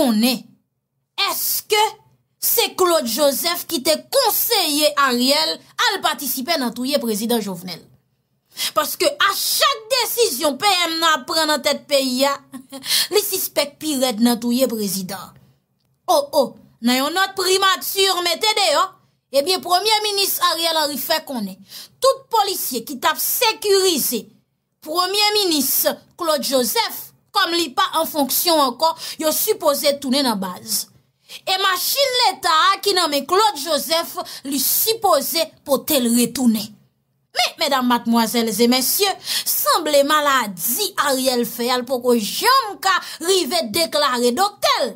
Konè, eske se Claude Joseph ki te konseye Ariel al patisipe nan touye prezident jovenel? Paske a chak desisyon peyèm nan apren nan tèt peyè, li sispek pi red nan touye prezident. Ho, oh, oh, ho, nan yon not primatur metede yo, ebyen eh premier minis Ariel harifè konè, tout polisye ki tap sekurize premier minis Claude Joseph, kom li pa an fonksyon ankon yo supose tounen nan baz. E machin l'Etat ki nan men Claude Joseph li supose pou tel re tounen. Me, me dam matmoazèles e mensyè, sanble maladi a riel fè al pou ko jom ka rive deklare dok tel.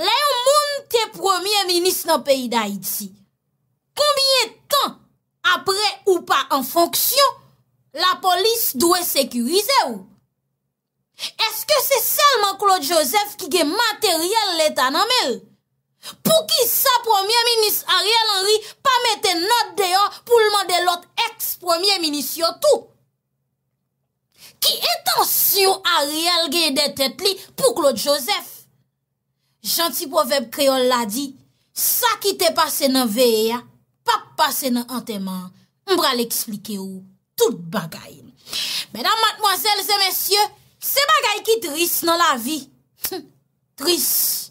Le ou moun te premier minis nan peyi d'Haïti, kombye tan apre ou pa an fonksyon, la polis dwe sekurize ou. ...pou klo Josef ki ge materyel leta nan mer. Pou ki sa premier minis Ariel Henry... ...pa mette not deyon pou lman de lot... ...eks premier minis yotou. Ki etan syo Ariel ge detet li... ...pou klo Josef. Janti poveb kreol la di... ...sa ki te pase nan veye ya... ...pa pase nan anteman... ...mbra le eksplike ou... ...tout bagayn. Medan matmoazel ze mensye... Se bagay ki tris nan la vi. Hm, tris.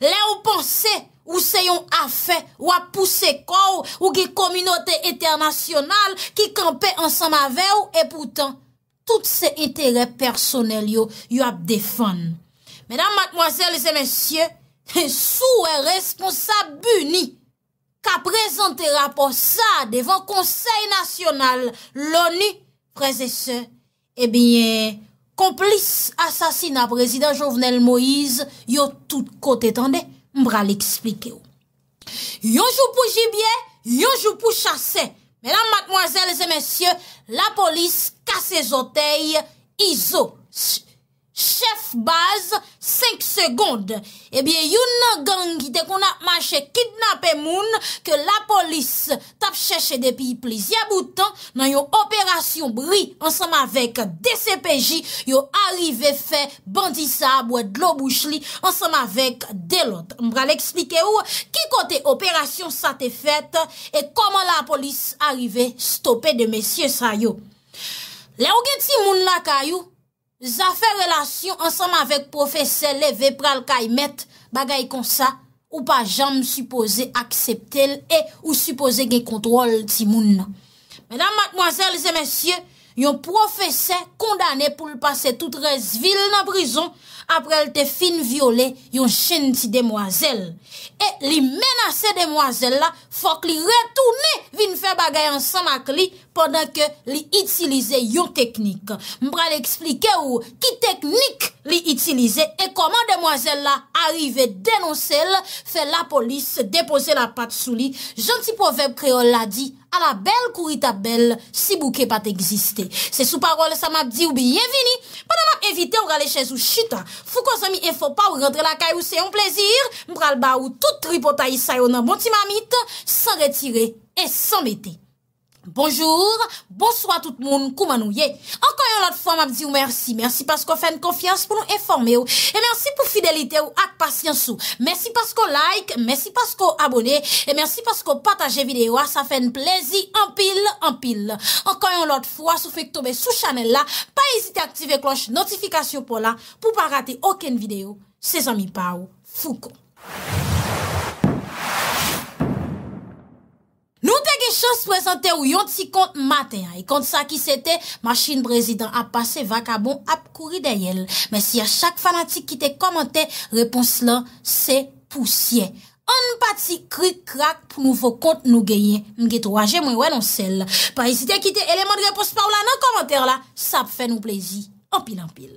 Le ou panse ou se yon afe, ou ap puse kou, ou ki kominote eternasyonal, ki kampe ansan mave ou, e poutan, tout se entere personel yo, yo ap defan. Medan matmoazel se men sye, sou e responsabu ni, ka prezante rapor sa, devan konsey nasyonal, loni prezese, e eh bine, Komplis asasina prezident Jovenel Moïse, yo tout kote tande, mbra li eksplike yo. Yon jou pou jibye, yon jou pou chase. Mèlam, madmoizèles et mèsyè, la polis kase zotey, izo, sh. Chef baz, 5 segonde. Ebyen, eh yon nan gangi te kon ap mache kidnapè e moun ke la polis tap chèche de pi plis. Ya boutan nan yon operasyon bri ansam avèk de CPJ yon arrive fè bandisa abwa dlo bouch li ansam avèk de lot. Mbra l'eksplike ou, ki kote operasyon sa te fèt e koman la polis arrive stopè de mesye sa yo. Le ou gen ti moun la kayou? Zafè relasyon ansanm avèk profese leve pral kaymet bagay konsa ou pa jam supose akseptel e ou supose gen kontrol ti moun nan. Mèdam, madmoazèl, zè mèsyè, yon profese kondane pou l'passe tout res vil nan brison aprel te fin viole yon chen ti demoisèl. E li menase demwazel la Fok li retoune Vin fè bagay ansan ak li Pendan ke li itilize yo teknik Mbra li eksplike ou Ki teknik li itilize E koman demwazel la Arrive denonsel Fè la polis Depose la pat sou li Janti poveb kreol la di A la bel kuri tabel Si bouke pat egziste Se sou parol sa map di ou biye vini Pendan ma evite ou gale chèz ou chita Fou konsomi e fò pa ou rentre la kayou Se yon plezir Mbral baout Ou tripotayi sayon nan bonti mamit San retire et san bete Bonjour Bonsoit tout moun koumanou ye Enkanyon lot fwa mabdi ou mersi Mersi paskou fèn konfians pou nou eforme ou E mersi pou fidelite ou ak pasyans ou Mersi paskou like Mersi paskou abone E mersi paskou pataje videyo Sa fèn plezi anpil anpil Enkanyon lot fwa sou fèk tobe sou chanel la Pa esite aktive kloche notifikasyon pou la Pou pa rate oken videyo Se zami pa ou fou kon Nou te ge chos prezante ou yon ti kont maten. E kont sa ki sete, machin prezident ap pase vakabon ap kouri deyel. Men si a chak fanatik ki te komente, repons la se pousye. An pati krik krak pou nouvo kont nou genye. Mge tro aje mwen wè non sel. Pari si te kite eleman de non, repos pa ou la nan komenter la, sa ap fè nou plezi. Ampil ampil.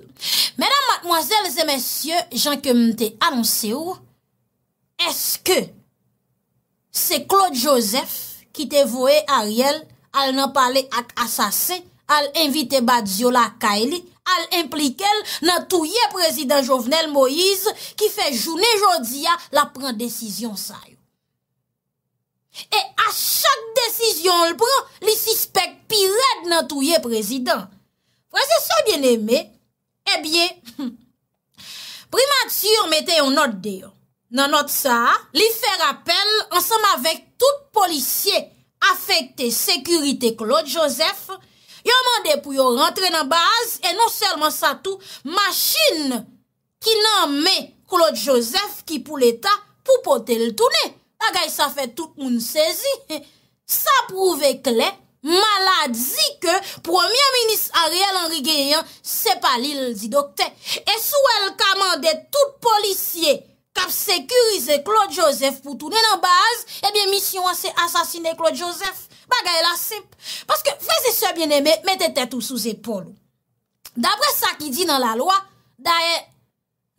Menam, matmoazel, zemensye, jan ke mte anonse ou, eske se Claude Joseph ki te voye a riel, al nan pale ak asase, al invite badziola a kaeli, al implikel nan touye prezident jovenel Moïse ki fe jounen jodia la pren desisyon sa yo. E a chak desisyon l pran, li sispek pi red nan touye prezident. Fwa se so bien eme, e eh bie, primatur meten yon not deyon. nanot sa, li fer apel ansam avek tout policye afekte sekurite Claude Joseph, yo mande pou yo rentre nan baz, e non selman sa tou, machine ki nan me Claude Joseph ki pou l'Etat pou potel toune, agay sa fe tout moun sezi, sa prouve kle, maladzi ke Premier Ministre Ariel Henri Guéant se palil di dokte, e sou el kamande tout policye ap sekurize Claude Joseph pou tounen an baz, ebyen eh misyon an se asasine Claude Joseph. Bagay la sep. Paske vwese se bieneme, mette tetou sou zepolo. Dapre sa ki di nan la loa, da e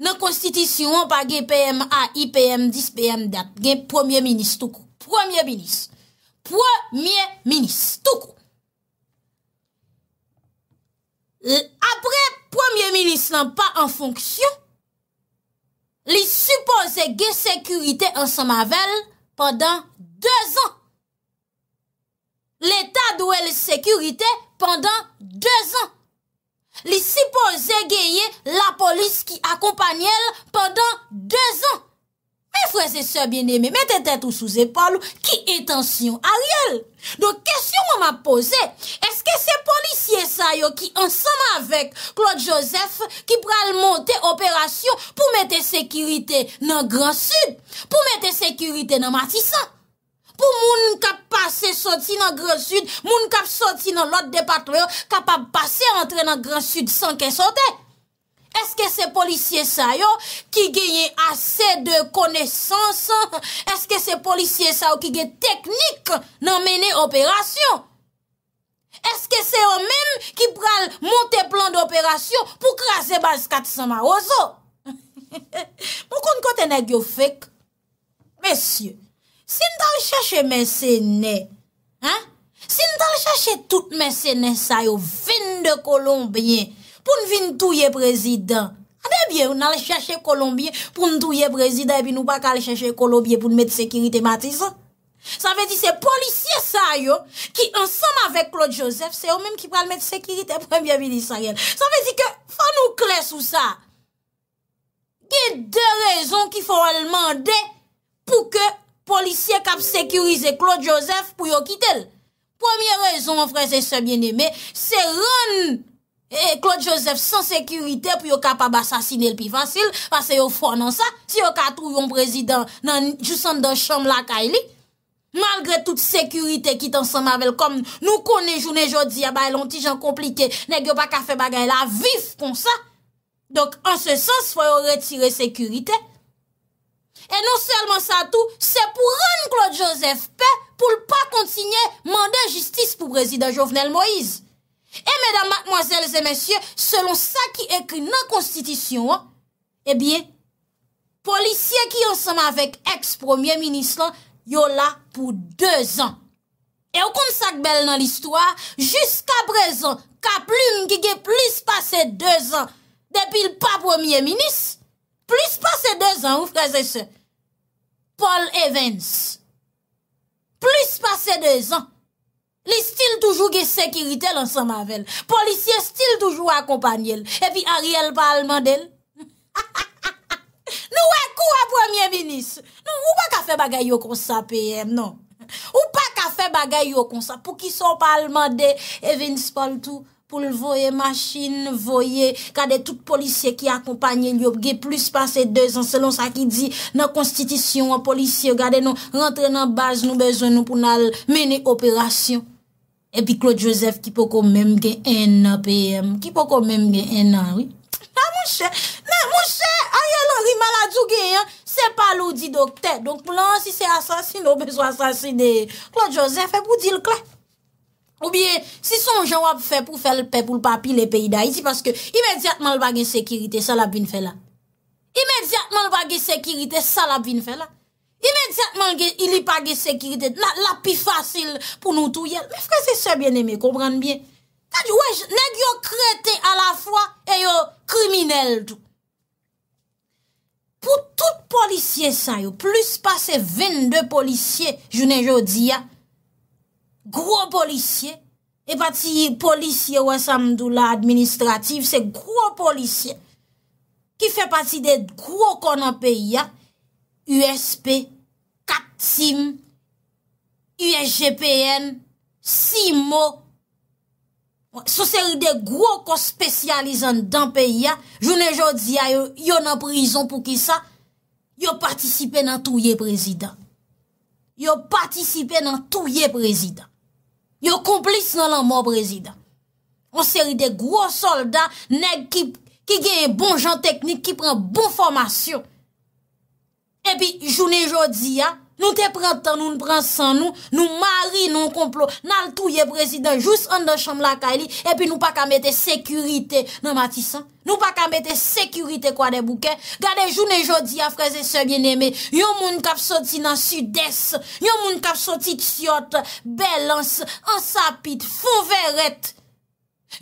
nan konstitisyon pa ge PMA, IPM, 10PM dat, gen pwemye minis toukou. Pwemye minis. Pwemye minis toukou. Apre pwemye minis nan pa an fonksyon, Li suppose geye sekurite ansan mavel pandan 2 an. Li etade ou el sekurite pandan 2 an. Li suppose geye la polis ki akompanyel pandan 2 an. Mè fwè se sè bè nè mè mè tè tè tou sou zè pòlou ki etansyon a rèl. Don kèsyon mè mè pose, eske se polisye sa yo ki ansama avèk Claude Joseph ki pral monte operasyon pou mète sekirite nan Grand Sud, pou mète sekirite nan Matissa. Pou moun kap pase soti nan Grand Sud, moun kap soti nan lot de patroyo kap ap pase entre nan Grand Sud san kè sotey. Eske se polisye sa yo ki genye ase de konesansan? Eske se polisye sa yo ki genye teknik nan mene operasyon? Eske se yo menm ki pral monte plan d'operasyon pou krase bas kat sa ma ozo? Mou kon kote nan gyo fek? Mesye, sin tal chache mese ne? Sin tal chache tout mese ne sa yo fin de kolombye? pour nous venir touiller président. Ade ah, ben bien, on allait chercher Colombien pour nous touiller président et puis nous pas aller chercher Colombien pour nous mettre sécurité Matisse. Ça veut dire c'est policiers ça yo qui ensemble avec Claude Joseph, c'est eux-mêmes qui le mettre sécurité premier ministre. Ça veut dire que faut nous clair sur ça. Il y a deux raisons qu'il faut demander pour que policiers cap sécuriser Claude Joseph pour yo quitter. Première raison, frère, et c'est bien aimé c'est rendre E Claude Joseph san sekurite pou yo ka pa ba sasine l pi vasil, pase yo fwa nan sa, si yo ka trou yon prezident nan jousan dan chanm la ka ili, malgre ah non tout sekurite ki tan san mavel, kom nou konen jounen jodi, abay lonti jan komplike, negyo pa ka fe bagay la, vif kon sa, dok an se sens fwa yo retire sekurite. E non selman sa tout, se pou ren Claude Joseph pe, pou l pa kontinye mande jistis pou prezident Jovenel Moïse. Et mesdames, mademoiselles et messieurs, selon sa ki ekri nan konstitisyon, e eh bie, polisye ki yon seman vek ex-premier ministre, yon la pou 2 an. E yon kont sa kbel nan l'histoire, jusqu'a brezon, ka plume ki ge plis pase 2 an, depil pa premier ministre, plis pase 2 an, ou fraze se, Paul Evans, plis pase 2 an, Li stil toujou ge sekirite lansan mavel. Polisye stil toujou akompanyel. E pi a riel parlamandel. Nou wè kou a pwemye menis. Nou ou pa ka fe bagay yo konsa peyèm, non. Ou pa ka fe bagay yo konsa pou ki son parlamandel e venis pa l'tou. pou l voye machin, voye, kade tout polisye ki akompanyen l yo, ge plus pase 2 an, selon sa ki di nan konstitisyon, an polisye, kade nou rentre nan baz nou bezwen nou pou nan meni operasyon. E pi Claude Joseph ki po kon menm ge en nan PM, ki po kon menm ge en nan, oui. A monshe, a monshe, a ye l anri maladou ge, se pa l ou di dokte, donk pou lan si se asasine, ou bezwa asasine. Claude Joseph, e pou di l klan, Ou biye, si son jou ap fè pou fè l'pep ou l'papi lè peyi da iti, paske imediatman l bagè sekirite, sal ap vin fè la. Imediatman l bagè sekirite, sal ap vin fè la. Imediatman l bagè sekirite, la pi fasil pou nou tou yè. Me fwè se se bien eme, komran bien. Tadjou wèj, ne diyo kretè a la fwa e yo kriminel tou. Pou tout polisye sa yo, plus pase 22 polisye, jounen yo diya, Gwo polisye, e pati polisye wè sa mdou la administratif, se gwo polisye ki fè pati de gwo kon an pe ya, USP, KATIM, USGPN, SIMO, se seri de gwo kon spesyalizan dan pe ya, jounen jò diya yon an prizon pou ki sa, yon patisipe nan touye prezident. Yon patisipe nan touye prezident. Yo komplis nan nan mò prezident. An seri de gwo soldat, neg ki gen bon jan teknik, ki pren bon formasyon. Epi, jounen jò di ya, Nou te pran tan nou, nou pran san nou, nou mari nou konplo. Nal tou ye prezident, jous an dan chanm lakay li, epi nou pa ka mette sekurite nan matisan. Nou pa ka mette sekurite kwa de bouke. Gade jounen jodi a fraze se bieneme, yon moun kap soti nan sudès, yon moun kap soti tsyot, belans, ansapit, fonveret.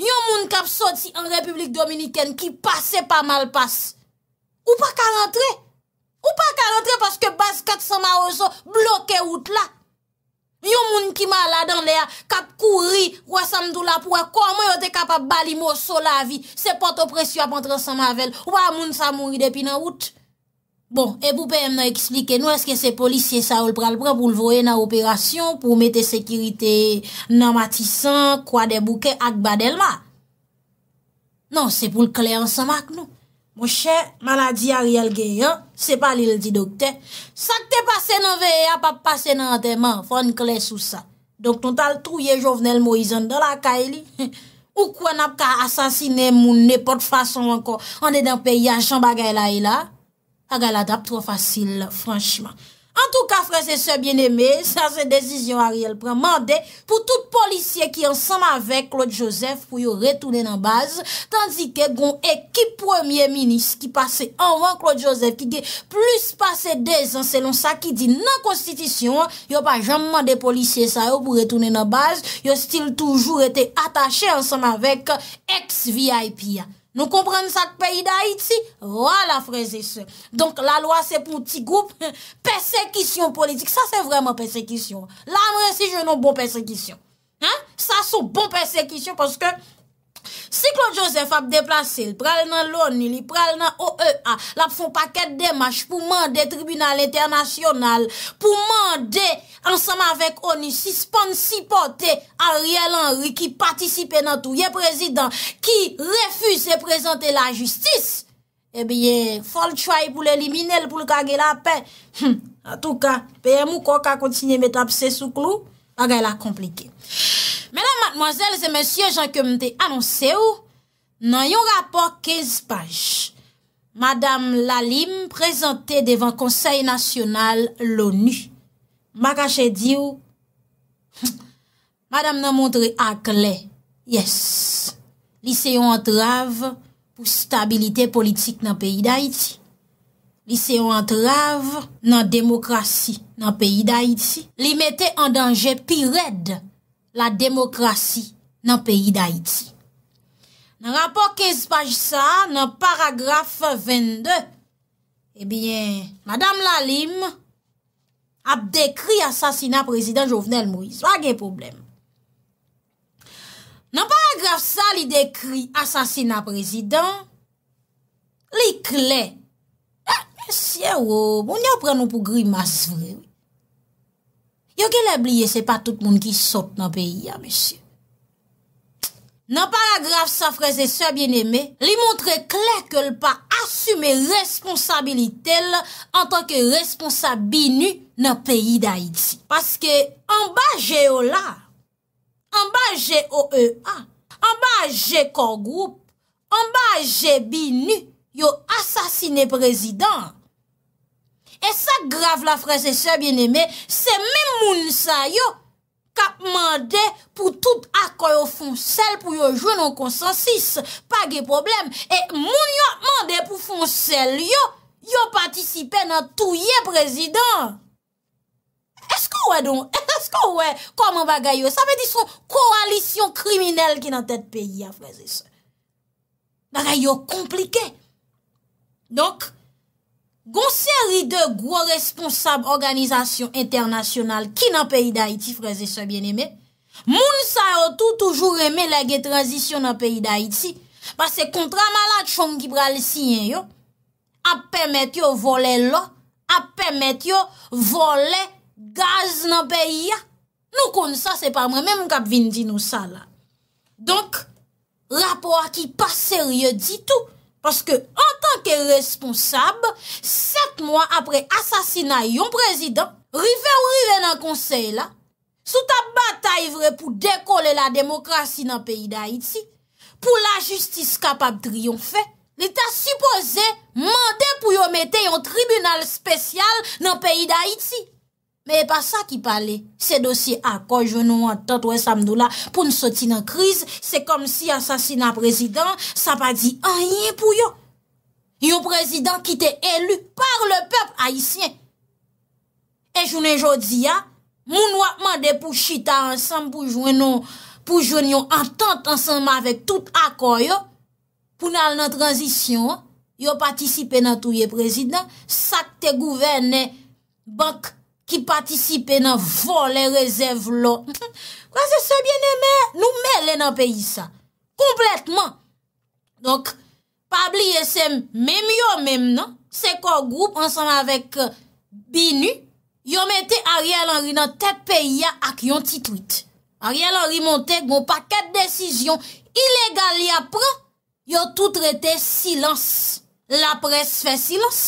Yon moun kap soti an republik dominiken ki pase pa malpasse. Ou pa ka rentre? Ou pa ka rentre paske bas kat sa ma ozo bloke out la? Yon moun ki ma la dan le a kap kouri, kwa samdou la poua, kwa mwen yo te kap ap bali mou so la vi. Se pato presyo ap antre sa ma vel, ou pa moun sa moun ide pinan out? Bon, e boupe m nan ekslike nou eske se polisye sa ou l pral pran pou l voye nan operasyon, pou mete sekirite nan matisan, kwa de bouke ak badel ma? Non, se pou l kle ansama ak nou. Mwen chè, manadi a riyal gen yon, se pa li li di dokte. San te pase nan veye, ap ap pase nan teman, fon kle sou sa. Dok ton tal tou ye jovnel moizan do la ka e li. Ou kwen ap ka asansine moun nepot fason anko. An de den pe yon chan bagay la e la. Bagay la dap tro fasil, franchman. An tou ka fwese se bien eme, sa se dezisyon a riel preman de pou tout policye ki ansanm avek Claude Joseph pou yo retounen nan baz, tandike gon ek ki premier minis ki pase anvan Claude Joseph ki ge plus pase dezen selon sa ki di nan konstitisyon, yo pa janman de policye sa yo pou retounen nan baz, yo stil toujou ete atache ansanm avek ex-VIP ya. Nous comprenons ça que pays d'Haïti, voilà, frères et sœurs. Donc, la loi, c'est pour petit groupe, persécution politique. Ça, c'est vraiment persécution. Là, moi, si je n'ai bon persécution. Hein? Ça, c'est bon persécution parce que Claude Joseph ap deplase, li pral nan l'ONU, li pral nan OEA, lap fon paket demaj pou mande tribunal internasyonal, pou mande ansama vek ONU, si span si pote Ariel Henry ki patisipe nan tou, ye prezident ki refuse prezante la justis, ebi eh ye fol chwae pou l'elimine, l pou l kage la pe. An hm, tou ka, peye mou koka kontinye met ap se sou klou, aga y la komplike. Menan matmoazel, se monsye Jean Comte annonse ou? Nan yon rapor kezpaj, Madame Lalim prezante devan konsey nasyonal l'ONU. Maka che di ou, Madame nan montre ak le, yes, liseyon antrave pou stabilite politik nan peyi da iti. Liseyon antrave nan demokrasi nan peyi da iti. Li mette an danje pi red la demokrasi nan peyi da iti. Nan rapor 15 paj sa, nan paragraf 22, ebyen, eh madame Lalim ap dekri asasina prezident Jovenel Moïse. Wage problem. Nan paragraf sa li dekri asasina prezident, li kle. Eh, mesye wou, oh, moun yon pren nou pou gri mas vre. Yo ke le bliye se pa tout moun ki sot nan peyi ya, mesye. Nan paragraf sa freze sè bien eme, li montre kler ke l pa asume responsabilite l en tanke responsa binu nan peyi d'Haïti. Paske an ba jè yo la, an ba jè yo e a, an ba jè ko group, an ba jè binu yo asasine prezident. E sa grav la freze sè bien eme, se men moun sa yo. ka mande pou tout akoy ou fonsel pou yo jwenon konsensis. Pa ge problem. E moun yo mande pou fonsel, yo, yo patisipe nan touye prezident. Esko oue don? Esko oue? Koman bagay yo? Sa ve di son koalisyon kriminel ki nan tet peyi a feze se. Bagay yo komplike. Donk, Gon seri de gwo responsab organizasyon internasyonal ki nan peyi d'Haïti, freze se bien eme, moun sa yo tou toujou reme lege transisyon nan peyi d'Haïti, pase kontra malat chonk ki pral siyen yo, ap pemet yo vole lo, ap pemet yo vole gaz nan peyi ya. Nou kon sa se pa mwen, men moun kap vin di nou sa la. Donk, rapor ki pa serye di tou, Paske an tanke responsab, set mwa apre asasina yon prezident, rive ou rive nan konsey la, sou ta batay vre pou dekole la demokrasi nan peyi da Iti, pou la justis kapap triyon fe, le ta suppose mande pou yo mete yon tribunal spesyal nan peyi da Iti. me e pa sa ki pale, se dosye akoy jounou an tatwe samdou la, pou n soti nan kriz, se kom si asasina prezident, sa pa di an yen pou yo, yo prezident ki te elu par le pep aisyen. E jounen joudi ya, moun wakman de pou chita an sam pou jounon, pou jounyon an tant an sam avèk tout akoy yo, pou nan nan transisyon, yo patisipe nan touye prezident, sakte gouvene bank ki patisipe nan vo le rezèv lò. Kwa se se biene mè, nou mè lè nan peyi sa. Kompletman. Donk, pabli yè non? se mèm yò mèm nan, se kor group ansan avèk Bini, yò mète a riyal anri nan te peyi a ak yon titwit. A riyal anri montèk, mò pa ket desisyon, ilegal yè pran, yò tout rete silans. La pres fè silans,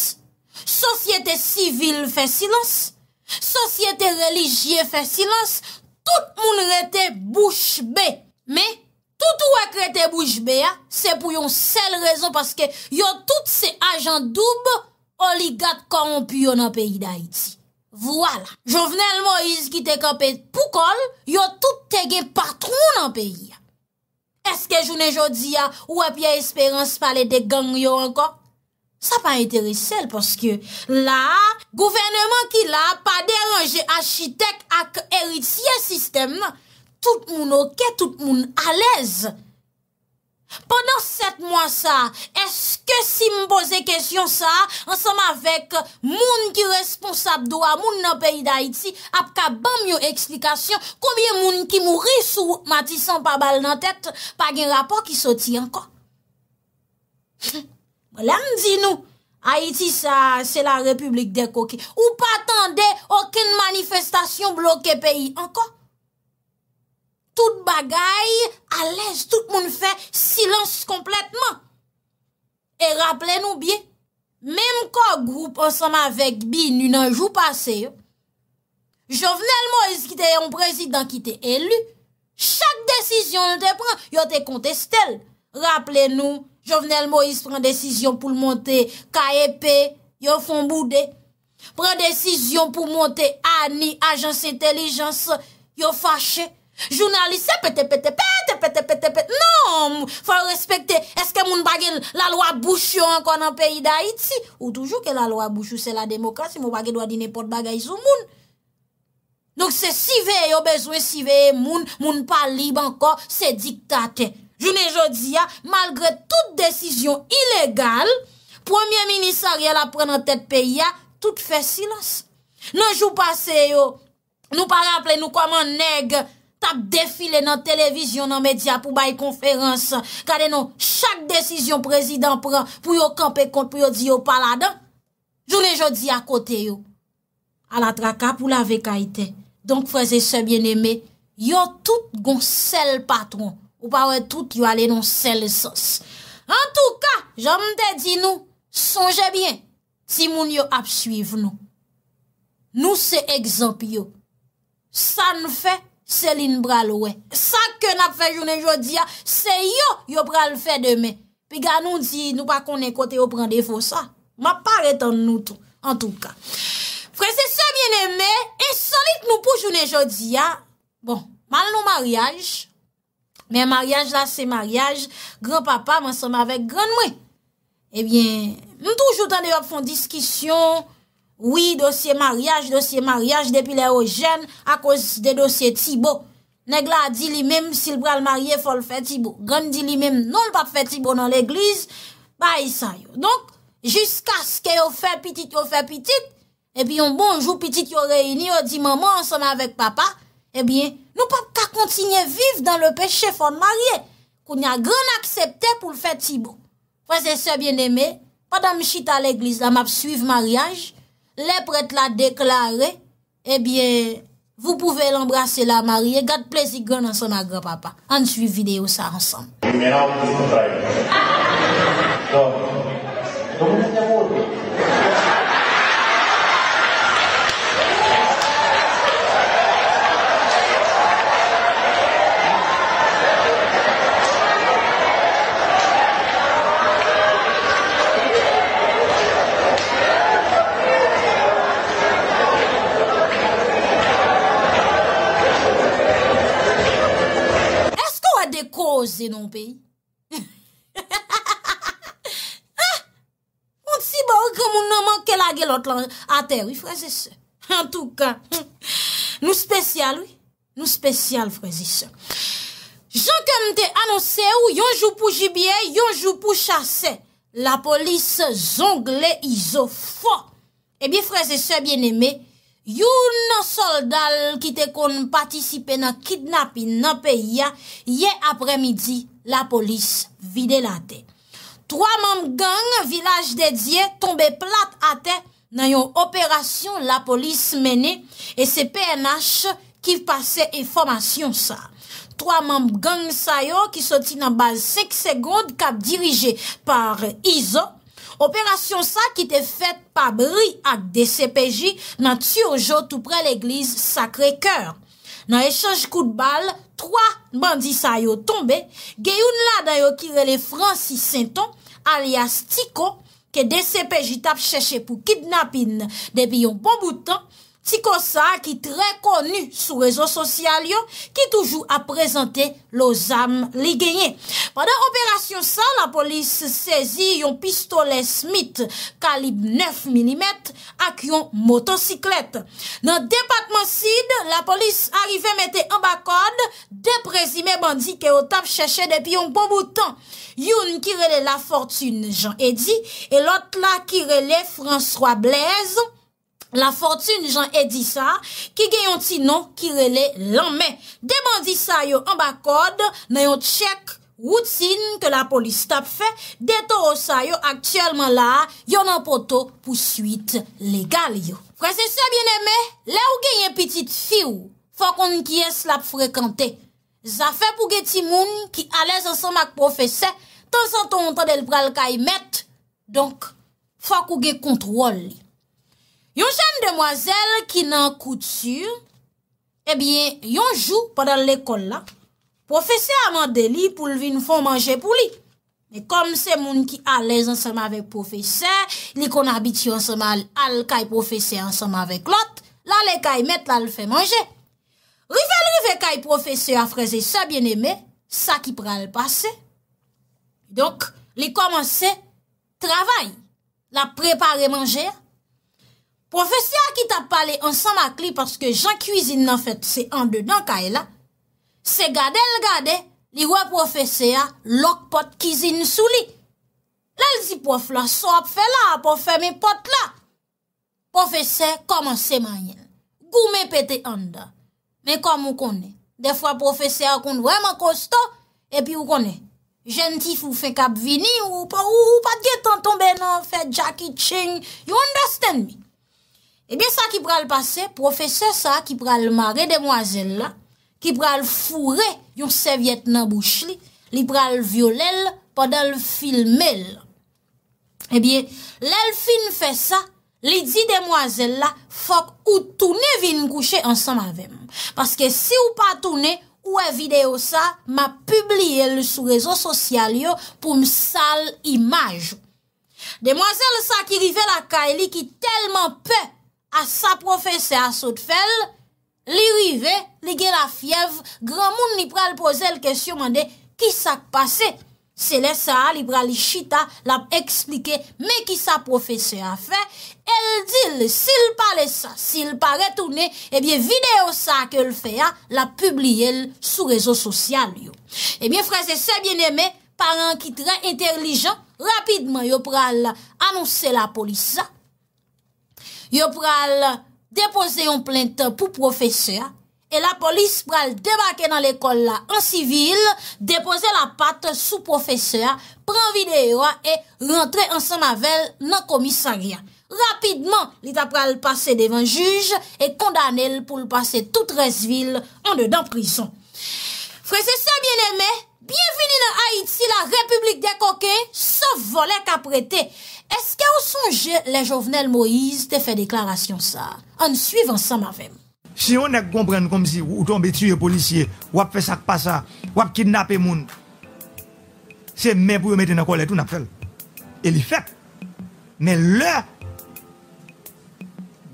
sosyete sivil fè silans, Sosyete relijye fè silans, tout moun rete bouche bè. Me, tout ou ak rete bouche bè, se pou yon sel rezon paske yo tout se ajan dub, oligat ka anpiyo nan peyi da iti. Vwala, jovenel Moise ki te kapè pou kol, yo tout tege patrou nan peyi. Eske jounen jodi ya, ou apye esperans pale de gang yo ankon? Sa pa enteresel, poske la, gouvernement ki la, pa deranje achitek ak eritsye sistem, tout moun okè, tout moun alèz. Pendan set moun sa, eske si m posè kèsyon sa, ansam avèk, moun ki responsab doa, moun nan peyi da iti, apka ban myo eksplikasyon, koumye moun ki mou risou, mati san pa bal nan tèt, pa gen rapò ki soti anko. Ha! La m di nou, Haiti sa, se la republik de koke, ou pa tende, oken manifestasyon bloke peyi, anko, tout bagay, alèz, tout moun fè, silans kompletman, e rapple nou bi, mèm ko groupe ansama vek bi, nin anjou pase, jo vnen l mò, es ki te yon prezident, ki te elu, chak desisyon nou te pran, yo te konteste l, rapple nou, Jovenel Moïse pren desisyon pou monte KEP, yon fon boudé. Pren desisyon pou monte ANI, Ajans Intelligence, yon fache. Jounaliste, pete pete pete pete pete pete pete. Non, fwa respekte, eske moun bagye la loa bouchou ankon an peyi da Haiti. Ou toujou ke la loa bouchou se la demokrasi, moun bagye dwa dine pot bagay sou moun. Non, se siveye yo bezwe, siveye moun, moun pa libe ankon, se diktate. Jounen jodi ya, malgre tout desisyon ilegal, premier minisar yal apren nan tet peyi ya, tout fè silas. Nan jou pase yo, nou pa rample nou kwa man neg tap defile nan televizyon, nan media pou bay konferans, kade nou chak desisyon prezidant pran pou yo kampe kont, pou yo di yo paladan. Jounen jodi ya kote yo. A la traka pou la vekaiten. Donk fwese se bieneme, yo tout gon sel patron. Ou pa wè tout yò alè non sè lè sòs. An tou ka, jò mdè di nou, sonjè byen, si moun yò ap suiv nou. Nou se egzop yò. San fè, sè lin bral wè. San kè nap fè jounè jò di ya, sè yò yò bral fè demè. Pi gà nou di, nou pa konè kote yò pran defo sa. Ma parè tan nou tou. An tou ka. Frè se se bienè mè, e solit nou pou jounè jò di ya, bon, mal nou maryajj, Mais mariage là, c'est mariage. Grand-papa, ensemble avec grand-moi. Eh bien, nous toujours dans à faire discussion. Oui, dossier mariage, dossier mariage, depuis les jeunes, à cause des dossiers tibo. Nègla a dit lui-même, s'il bras le marié, faut le faire tibo. Grand dit lui-même, non, le pape fait tibo dans l'église. Bah, ça Donc, jusqu'à ce qu'il fait petit, il fait petit. Et puis, un bonjour, petit, il réunissent, il dit maman, ensemble avec papa. Eh bien, nous pas continuer continuer vivre dans le péché fond marié. Qu'on a grand accepté pour le faire Thibaut. Frères et sœurs bien-aimés, pendant que je à l'église, la map suivre mariage, les prêtres l'a déclaré, eh bien, vous pouvez l'embrasser la mariée. Garde plaisir grand ensemble grand-papa. On suit vidéo ça ensemble. Non peyi Ha ha ha ha ha Ha Moun si ba ou kè moun nanman Kè la gè lot lan atè En tout kan Nou spesyal Nou spesyal Jankan mte anonsè ou Yonjou pou jibye Yonjou pou chase La polis zongle iso fo Ebi eh freze se bien eme Youn soldal ki te kon patisipe nan kidnapin nan peya, ye apremidi la polis vide la te. Troa mam gang vilaj dedye tombe plat ate nan yon operasyon la polis mene, e se PNH ki pase e formasyon sa. Troa mam gang sayo ki soti nan bal seksegod kap dirije par IZO, Operasyon sa ki te fet pabri ak DCPJ nan Tiojo tout pre l'Eglise Sakre Kör. Nan echange kout bal, 3 bandisa yo tombe, geyoun la dan yo kirele Francis Sinton alias Tiko ke DCPJ tap chèche pou kidnapin depi yon pomboutan bon Tikosa ki tre konu sou rezo sosyal yo Ki toujou ap prezante lo zam li genye Padan operasyon sa, la polis sezi yon pistole smit Kalib 9 mm ak yon motosiklet Nan depatman sid, la polis arive mette an bakod Depresime bandi ke o tap cheshe depi yon bon boutan Yon ki rele la fortune, Jean Eddy E lot la ki rele François Blaise La fortune jan edi sa ki gen yon ti nou ki rele lanme. Deman di sa yo an bakod nan yon tchek woutin ke la polis tap fe, deto yo sa yo aktiyelman la yon an poto pou suite legal yo. Prese se bieneme, le ou gen yon pitit fi ou, fwa kon ki es la frekante. Zafep ou gen ti moun ki ale zan san mak profese, tan san ton ton del pral ka imet, donk fwa kou gen kontrol li. Yon jen demwazel ki nan koutur, ebyen eh yon jou padan l'ekol la, profese a mande li pou l'vin fon manje pou li. E kom se moun ki a lez anseman vek profese, li kon abityo anseman al kaj profese anseman vek lot, la le kaj met la l fe manje. Rive lrive kaj profese a freze sa bien eme, sa ki pral pase. Donk, li komanse travay, la prepare manje, Profese a ki ta pale ansan mak li paske jan kuisin nan fet se an de dan ka e la, se gade l gade, li we profese a lok pot kizin sou li. La li si pof la, so ap fe la, pof fe me pot la. Profese a koman se man yen. Goume pete an da. Me kom ou konen. De fwa profese a koun wèman konsto, epi ou konen. Gentif ou fe kap vini, ou pa ou ou pa diye tan ton benan, fe Jackie Ching. You understand me? Ebyen eh sa ki pral pase, profese sa ki pral mare demwazel la, ki pral fure yon sevyet nan bouch li, li pral violel padal filmel. Ebyen, eh lel fin fe sa, li di demwazel la, fok ou toune vin kouche ansan mavem. Paske si ou pa toune, ou e video sa, ma publie l sou rezo sosyal yo pou msal imaj. Demwazel sa ki rive la kae li ki telman pe, a sa profese a sot fel, li rive, li ge la fiev, gran moun li pral pose l kesyon mande, ki sa k pase? Se le sa li pral ishita, la explike, me ki sa profese a fe, el dil, si l pale sa, si l pare tounen, ebyen videyo sa ke l fe a, la publie l sou rezo sosyal yo. Ebyen frase se bieneme, paran ki tre interlijan, rapidman yo pral anonsen la polisa, yo pral depose yon plente pou profeseur, e la polis pral debake nan l'ekol la an sivil, depose la pat sou profeseur, pran videyo e rentre an san avel nan komisaria. Rapidman, lita pral pase devan juj e kondane l pou l'pase tout resvil an de dan prison. Frese se bien eme, bienveni nan Haiti la Republik de Koke, se volè ka prete, Eske ou sonje le jovenel Moïse te fe deklarasyon sa? An suyvan sa mavem. Si yon ne kompren kom si ou tombe tsyye policye, wap fesak pasa, wap kidnape moun, se men pou yo mette nan kole tout na fel. E li fet. Men le,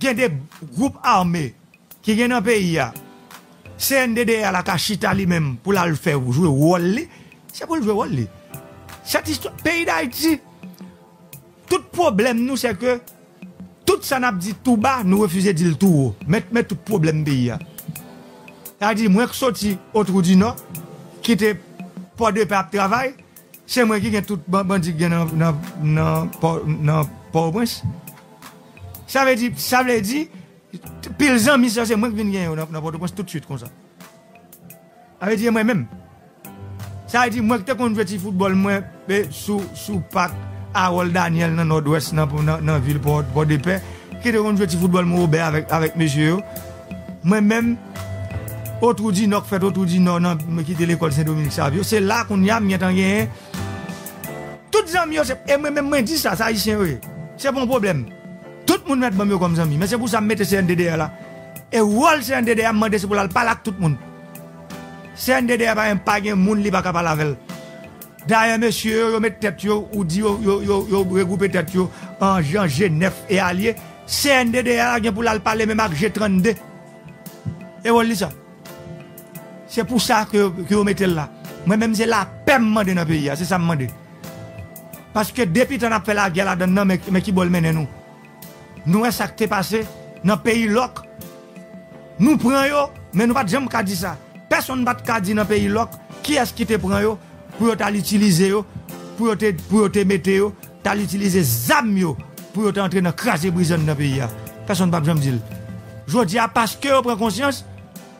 gen de group arme ki gen nan peyi ya, se en de de alakashita li men pou la l fe, ou jwe wole, se pou l jwe wole. Sate istwa, peyi da iti, Tout problème, nous, c'est que tout ça n'a dit tout bas, nous refusons de dire tout haut. Mais tout problème pays. Hein. C'est-à-dire, moi qui sorti autour du nord, qui était pas de pas travail, c'est moi qui ai tout bandit dans Port-au-Prince. Ça veut dire, ça veut dire, pile zan, ça c'est moi qui viens gagner dans Port-au-Prince tout de suite comme ça. Ça veut dire moi-même. Ça veut dire, moi qui te conduit football, moi, sous, sous pack. Harold Daniel dans le nord-ouest, dans la ville Port-de-Paix, qui était un petit football mauvais avec, avec monsieur. Moi-même, autre dit non, fait autre dit non, non, me quitter l'école Saint-Dominique Savio. C'est là qu'on y a, m'y a rien. Toutes les amis, et moi-même, moi, dis ça, ça, y est, C'est mon problème. Tout le monde met bon comme amis. Mais c'est pour ça que je mets CNDDR là. Et Wall CNDDR, je demande, c'est pour la parler avec tout le monde. CNDDR, pas un pas de monde, il pas capable avec D'ailleurs, monsieur, vous mettez tête, ou yo, vous regroupez tête en Jean G9 et alliés. CNDDA, pour l'aller parler même avec G32. Et vous dit ça. C'est pour ça que, vous mettez là. Moi-même, c'est la paix mandé dans le pays. Hein, c'est ça que je Parce que depuis tu a fait la guerre là-dedans, mais, mais qui veut mener nous Nous, est hein, ce qui est passé dans le pays loc. Nous prenons, mais nous ne pouvons jamais dire ça. Personne ne peut dire dans le pays loc qui est-ce qui te prend pour l'utiliser, pour te mettre, tu as utilisé ZAM pour entrer dans craser prison dans le pays. Personne pas jamais dire. Je dis, parce que on prend conscience,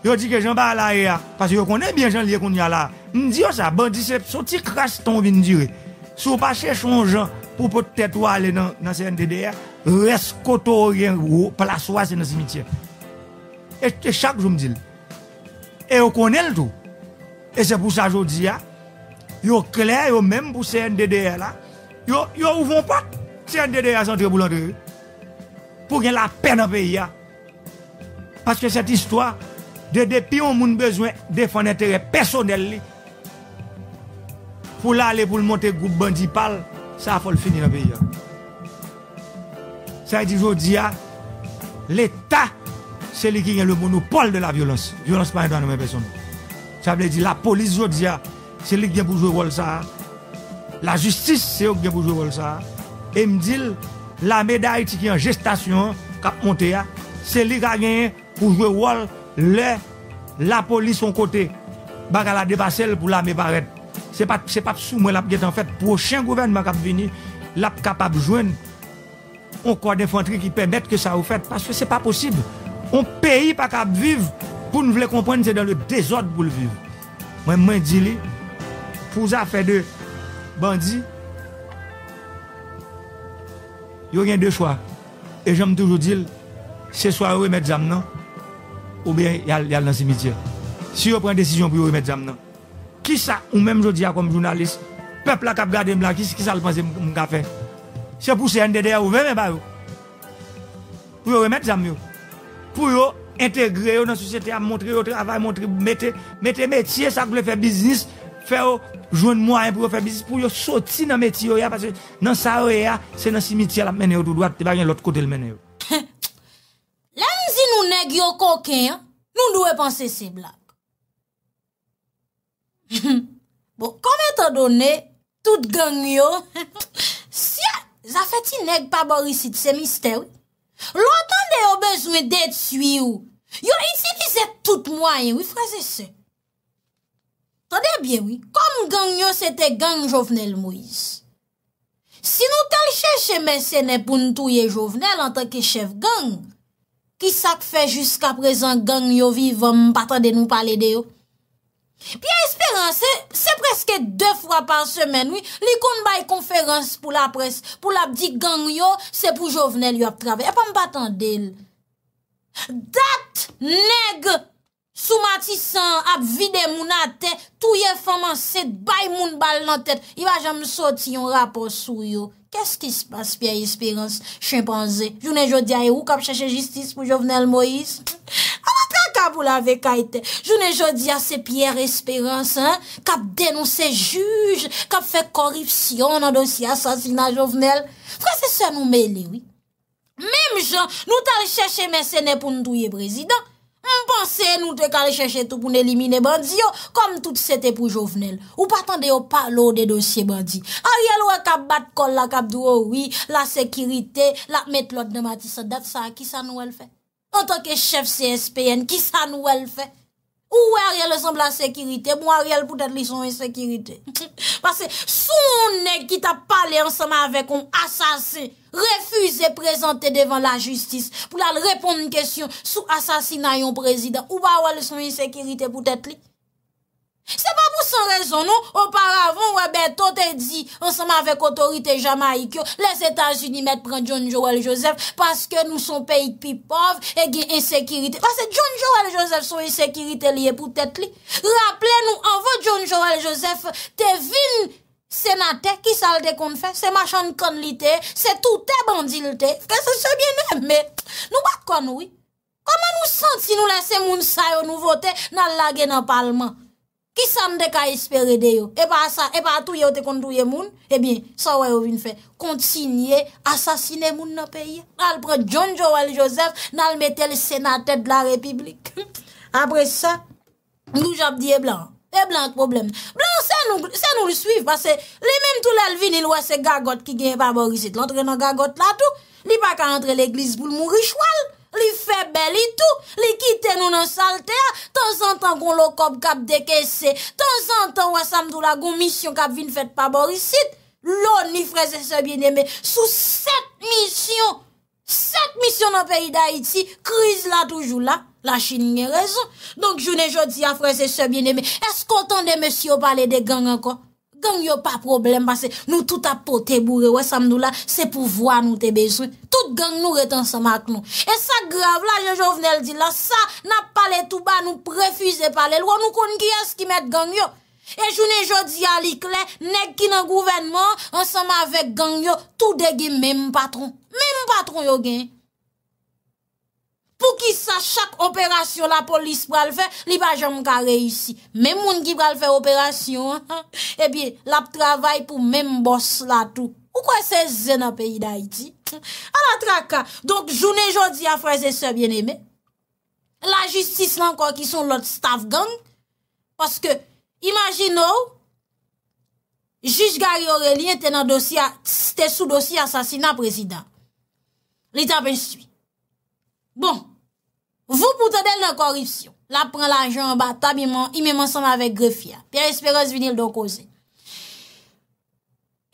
je dit que j'en bats là, parce que on est bien jean lié qu'on y a là. me m'm dit oh, ça, bandit, c'est sorti crasse ton vin dire. Si on pas cherche pas gens pour peut-être aller dans dans CNDDR, reste côté rien, place c'est dans le cimetière. Et chaque jour, me m'm dit Et connaît le tout. Et c'est pour ça que je dis, ah, yo clair, yo même pour CNDDR là, yo yo ouvre pas CNDDR centre pour l'entrée. Pour qu'il la peine dans pays Parce que cette histoire de depuis on a besoin défendre intérêt personnel pour aller pour monter groupe bandit pal, ça faut le finir dans pays Ça dit aujourd'hui l'État c'est lui qui a le monopole de la violence. Violence par dans nos personne. Ça veut dire la police aujourd'hui c'est lui qui a pour jouer rôle ça. La justice, c'est lui qui a pour jouer rôle ça. Et me dit, la médaille qui est en gestation, qui a monté, c'est lui qui a gagné pour jouer rôle, le, la police son côté. Baga la dépasser pour la paraître. C'est pas, pas sous moi, la en fait, prochain gouvernement qui va venir, l'a capable de joindre un corps d'infanterie qui permette que ça soit fait, parce que c'est pas possible. Un pays pas capable de vivre pour nous voulez comprendre, c'est dans le désordre pour le vivre. Moi, je dis pour fait de bandits, il y a deux choix. Et j'aime toujours dire, c'est soit remettre les non, ou bien il y a dans le cimetière. Si on prend une décision pour remettre les non, qui ça, ou même je dis comme journaliste, peuple qui a gardé là, qui, ça le pense mon café... C'est pour c'est NDD ou même pas. Pour remettre les Pour intégrer dans la société, montrer au travail, montrer, mettre métier, ça voulait faire business, Fè ou, jwen mwayen pou ou fè bizis pou ou yo soti nan meti ou ya. Pase nan sa ou e ya, se nan simitia la mene ou doudwad, te bagyen lot kote l mene ou. Lèm zi nou neg yo koken, nou dwe panse se blak. Bo, kome tò donè, tout gang yo. Si ya, zafè ti neg paborisit se mistè wè. Lontan de yo bezme det suy ou. Yo itilize tout mwayen, wè fraze se. Adè bè wè, kom gang yo sè tè gang jovnel mwis. Si nou tal chè chè mè sè nè pou n'touye jovnel an tanke chèv gang, ki sak fè jusqu aprezen gang yo vivan mpaten den nou palè de yo. Pi a espèranse, sè preske dè fwa par semen wè, li koun bay konferans pou la pres, pou la bdi gang yo, sè pou jovnel yo ap travè. E pa mpaten del. Dat neg yo. Sou mati san ap vide moun ate, tou ye foman set bay moun bal nan tet, i wajan moun soti yon rapor sou yo. Kè s'ki s'passe, Pierre Espérance, chimpanzé? Jounen jodi a yon e, ou kap chèche justice pou Jovenel Moïse? A wap lakab ou lave kaitè? Jounen jodi a se Pierre Espérance, kap denon se juj, kap fè korrifsyon nan dosi asasina Jovenel? Fwa se se nou mele, wii? Mem jan, nou tal chèche mèsenè pou nou tou ye prezident, Mpansè nou te kare chèche tout pou n'elimine bandi yo, kom tout sète pou jovenel. Ou patan de yo pa lò de dosye bandi. A yè lò a kap bat kol la kap dò oh oui, la sekirite, la met lòt de mati sa dat sa, ki sa nou el fè? An toke chef CSPN, ki sa nou el fè? Ou wè rè lè sèm la sèkiritè, mwè rè lè pou tèt li sèm lè sèkiritè. Pase sou mounè ki ta pale ansèm avè kon assasè, refusè prezantè devan la justis, pou lè lè repon nè kèsyon sou assasina yon prezident, ou wè wè lè sèm lè sèkiritè pou tèt li. Se pa pou san rezon nou, opar avon, wè beto te di, an seman vek otorite jama i kyo, les Etats-Unis met pren John Joel Joseph paske nou son peyik pi pov e gen insekirite. Paske John Joel Joseph son insekirite liye pou tet li. Raple nou, anvo John Joel Joseph te vin senate ki sal de kon fè, se machan kon li te, se toutè bandil te, fè se se bienè mè. Nou bat kon wè? Koman nou sent si nou lese moun sayo nou votè nan lage nan palman? Ki san de ka espere de yo? E pa sa, e pa tou yo te kondouye moun? E eh bin, sa wè yo vin fè, kontsigne, asasine moun nan peye. Nan al pre John Joel Joseph, nan al mette le senatèd la repiblik. Apre sa, nou jap di e blan. E blan te probleme. Blan sa nou, sa nou li suivi, pase le men tou lèl vin, il wè se gagote ki gen favorisit. L'entre nan gagote la tou, li pa ka entre l'eglise pou l'mou richoual. li febe li tou, li kite nou nan salte a, tan zan tan kon lo kop kap deke se, tan zan tan wa samdou la gon misyon kap vin fet paborisit, lon ni freze se bieneme. Sou set misyon, set misyon nan peyi da iti, kriz la toujou la, la chini nye rezon, donk jounen jodi a freze se bieneme. Eskotan de mesyo pale de ganganko, Gangyo pa problem base nou tout apote bourre we samdou la se pou vwa nou te beswit. Tout gang nou reten samak nou. E sa grav la je jo vnel di la sa nap pale touba nou prefize pale lwa nou kon ki yas ki met gangyo. E joun e jodi a likle neg ki nan gouvenman ansama avek gangyo tout degi mem patron. Mem patron yo gen. Pou ki sa chak operasyon la polis pral fè, li pa jom ka reysi. Mem moun ki pral fè operasyon, epi la ptravay pou mem bos la tou. Ou kwa se zè na peyi da iti? A la traka, donk jounen jodi a fraze se bien eme, la justis lan kwa ki son lot staf gang, paske imajin nou, jish gari orèlien te sou dosi asasina prezident. Li tapen stuit. Bon, vou pou te del nan korrifsyon. La pren la jen an ba tabi man, ime man san avek grefi ya. Per esperez vinil do koze.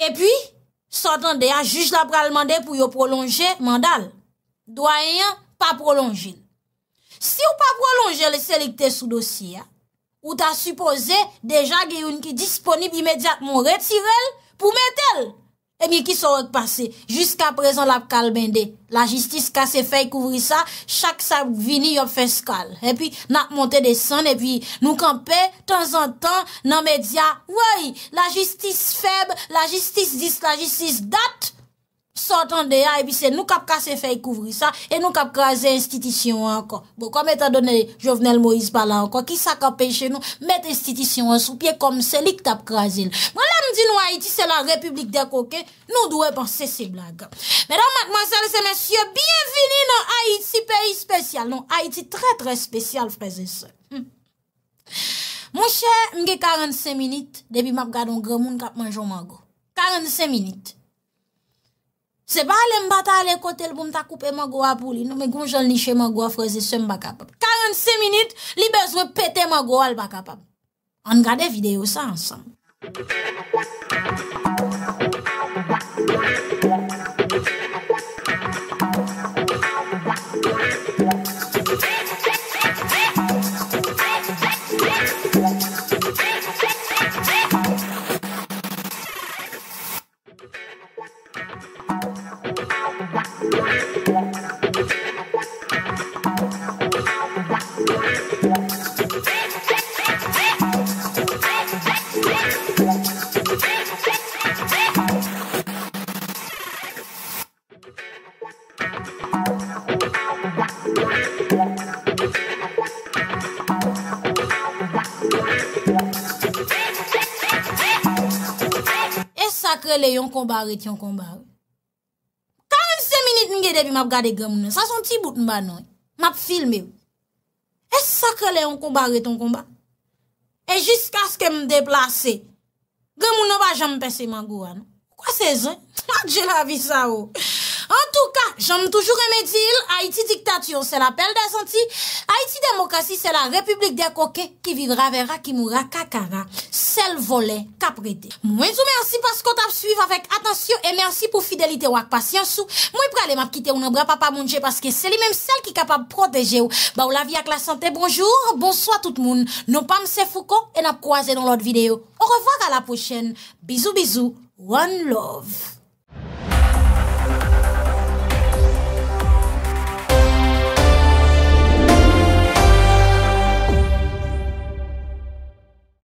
E pi, sotan de a, juj la pral mande pou yo prolonje mandal. Dwa enyan, pa prolonjil. Si yo pa prolonjil le selekte sou dosi ya, ou ta suppose deja gen yon ki disponib imediatman retirel pou metel. Eh bien, qui sont passé Jusqu'à présent, la calmende. La justice casse fait couvrir ça. Chaque sa vini, fait fiscal. Et puis, n'a monté des sons, et puis, nous camper, temps en temps, dans les médias. Oui, la justice faible, la justice dis la justice date. Sot an de ya, epi se nou kap kase fey kouvri sa, e nou kap kaze institisyon an kon. Bo kom etadone, jovenel Moïse Balan an kon, ki sa kap peche nou, met institisyon an sou pie, kom selik tap kaze. Bon la m di nou Haiti, se la republik de koke, nou dwe panse se blaga. Medan mat masal se monsye, bienveni nan Haiti, peyi spesyal. Non, Haiti tre tre spesyal freze se. Mon chè, mge 45 minit, debi map gade on gre moun kap manjou man go. 45 minit. Se ba ale mbata ale kotel bon ta koupe magwa pou li, nou me goun jan li che magwa freze se mba kapab. 45 minute, li bezwe pete magwa alba kapab. An gade video sa ansan. lè yon komba ret yon komba wè. 45 minute nge devy map gade gèm nou. Sa son ti bout mba nou. Map filme wè. E sakre lè yon komba ret yon komba. E jiska skè mdeplase. Gèm nou wajan mpesè magou wè nou. Kwa se zan? A djè la vi sa wè. Oh. An tou ka, janm toujou remedil, Haiti diktatiyon se la pel da zanti, Haiti demokrasi se la republik de koke, ki vivra vera ki moura kakara, sel vole kaprede. Mwen sou mersi paskot ap suiv avèk atansyon, e mersi pou fidelite wak pasyansou, mwen pralem ap kite ou nan bra pa pa mounje, paske se li menm sel ki kapab proteje ou, ba ou la vi ak la santè. Bonjour, bonsoit tout moun, non pa mse fouko, en ap kouaze nan lot videyo. Ou revak a la pochen, bizou bizou, one love.